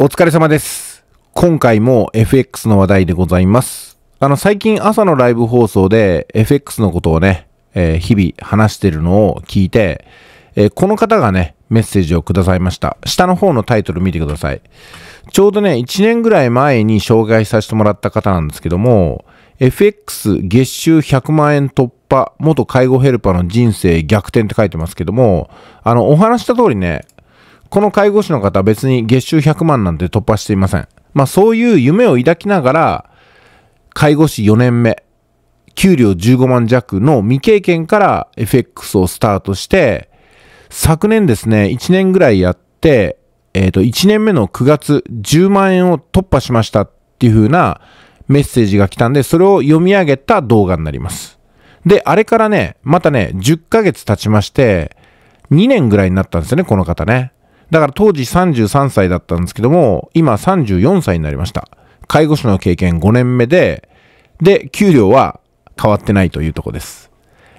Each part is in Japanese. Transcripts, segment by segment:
お疲れ様です。今回も FX の話題でございます。あの、最近朝のライブ放送で FX のことをね、えー、日々話してるのを聞いて、えー、この方がね、メッセージをくださいました。下の方のタイトル見てください。ちょうどね、1年ぐらい前に紹介させてもらった方なんですけども、FX 月収100万円突破、元介護ヘルパーの人生逆転って書いてますけども、あの、お話した通りね、この介護士の方は別に月収100万なんて突破していません。まあそういう夢を抱きながら、介護士4年目、給料15万弱の未経験から FX をスタートして、昨年ですね、1年ぐらいやって、えっ、ー、と、1年目の9月10万円を突破しましたっていう風なメッセージが来たんで、それを読み上げた動画になります。で、あれからね、またね、10ヶ月経ちまして、2年ぐらいになったんですよね、この方ね。だから当時33歳だったんですけども、今34歳になりました。介護士の経験5年目で、で、給料は変わってないというとこです。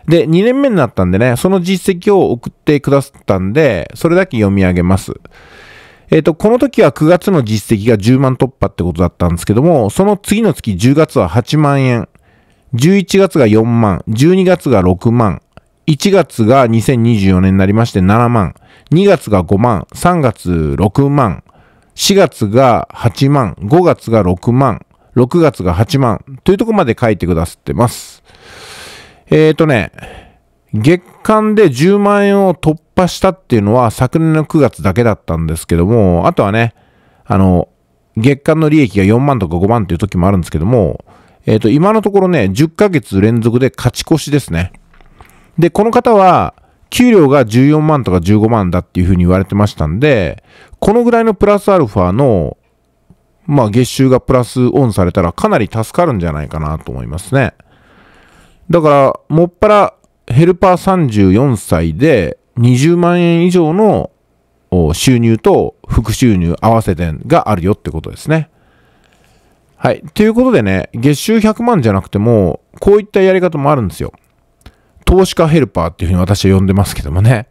で、2年目になったんでね、その実績を送ってくださったんで、それだけ読み上げます。えっ、ー、と、この時は9月の実績が10万突破ってことだったんですけども、その次の月10月は8万円、11月が4万、12月が6万、1月が2024年になりまして7万、2月が5万、3月6万、4月が8万、5月が6万、6月が8万というとこまで書いてくださってます。えっ、ー、とね、月間で10万円を突破したっていうのは昨年の9月だけだったんですけども、あとはね、あの、月間の利益が4万とか5万っていう時もあるんですけども、えっ、ー、と、今のところね、10ヶ月連続で勝ち越しですね。で、この方は、給料が14万とか15万だっていうふうに言われてましたんで、このぐらいのプラスアルファの、まあ月収がプラスオンされたらかなり助かるんじゃないかなと思いますね。だから、もっぱらヘルパー34歳で20万円以上の収入と副収入合わせてがあるよってことですね。はい。ということでね、月収100万じゃなくても、こういったやり方もあるんですよ。投資家ヘルパーっていうふうに私は呼んでますけどもね、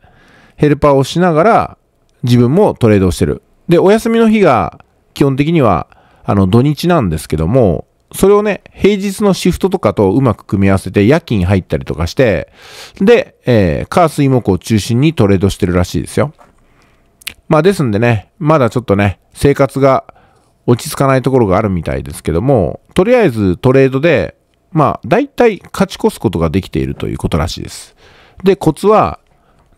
ヘルパーをしながら自分もトレードをしてる。で、お休みの日が基本的にはあの土日なんですけども、それをね、平日のシフトとかとうまく組み合わせて夜勤入ったりとかして、で、えー、火水木を中心にトレードしてるらしいですよ。まあですんでね、まだちょっとね、生活が落ち着かないところがあるみたいですけども、とりあえずトレードでまあ、大体勝ち越すことができているということらしいです。で、コツは、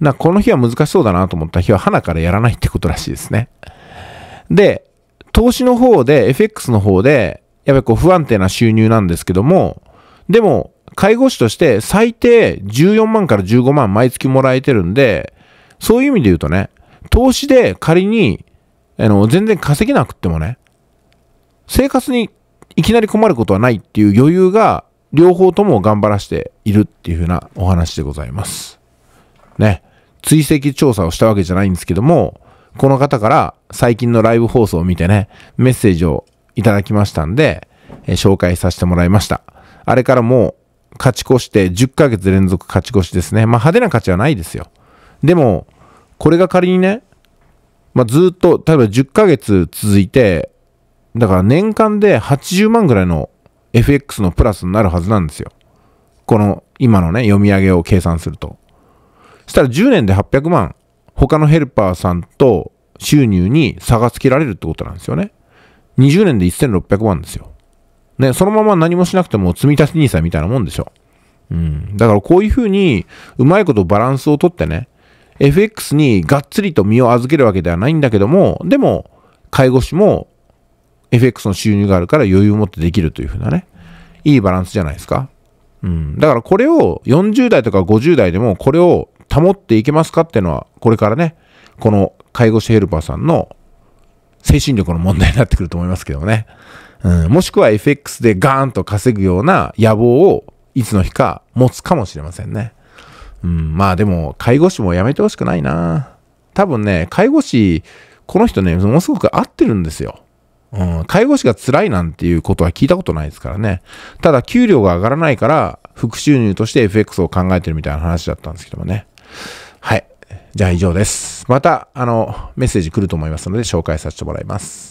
なこの日は難しそうだなと思った日は、花からやらないってことらしいですね。で、投資の方で、FX の方で、やっぱりこう不安定な収入なんですけども、でも、介護士として最低14万から15万毎月もらえてるんで、そういう意味で言うとね、投資で仮に、あの、全然稼げなくってもね、生活にいきなり困ることはないっていう余裕が、両方とも頑張らしているっていうふうなお話でございます。ね。追跡調査をしたわけじゃないんですけども、この方から最近のライブ放送を見てね、メッセージをいただきましたんで、え紹介させてもらいました。あれからもう勝ち越して10ヶ月連続勝ち越しですね。まあ派手な勝ちはないですよ。でも、これが仮にね、まあずっと、例えば10ヶ月続いて、だから年間で80万ぐらいの FX のプラスになるはずなんですよ。この今のね、読み上げを計算すると。そしたら10年で800万、他のヘルパーさんと収入に差がつけられるってことなんですよね。20年で1600万ですよ。ね、そのまま何もしなくても積み立て n i みたいなもんでしょ。うん。だからこういうふうに、うまいことバランスをとってね、FX にがっつりと身を預けるわけではないんだけども、でも、介護士も FX の収入があるから余裕を持ってできるというふうなね、いいバランスじゃないですか。うん。だからこれを40代とか50代でもこれを保っていけますかっていうのは、これからね、この介護士ヘルパーさんの精神力の問題になってくると思いますけどね。うん、もしくは FX でガーンと稼ぐような野望をいつの日か持つかもしれませんね。うん、まあでも、介護士もやめてほしくないな。多分ね、介護士、この人ね、ものすごく合ってるんですよ。うん、介護士が辛いなんていうことは聞いたことないですからね。ただ、給料が上がらないから、副収入として FX を考えてるみたいな話だったんですけどもね。はい。じゃあ以上です。また、あの、メッセージ来ると思いますので紹介させてもらいます。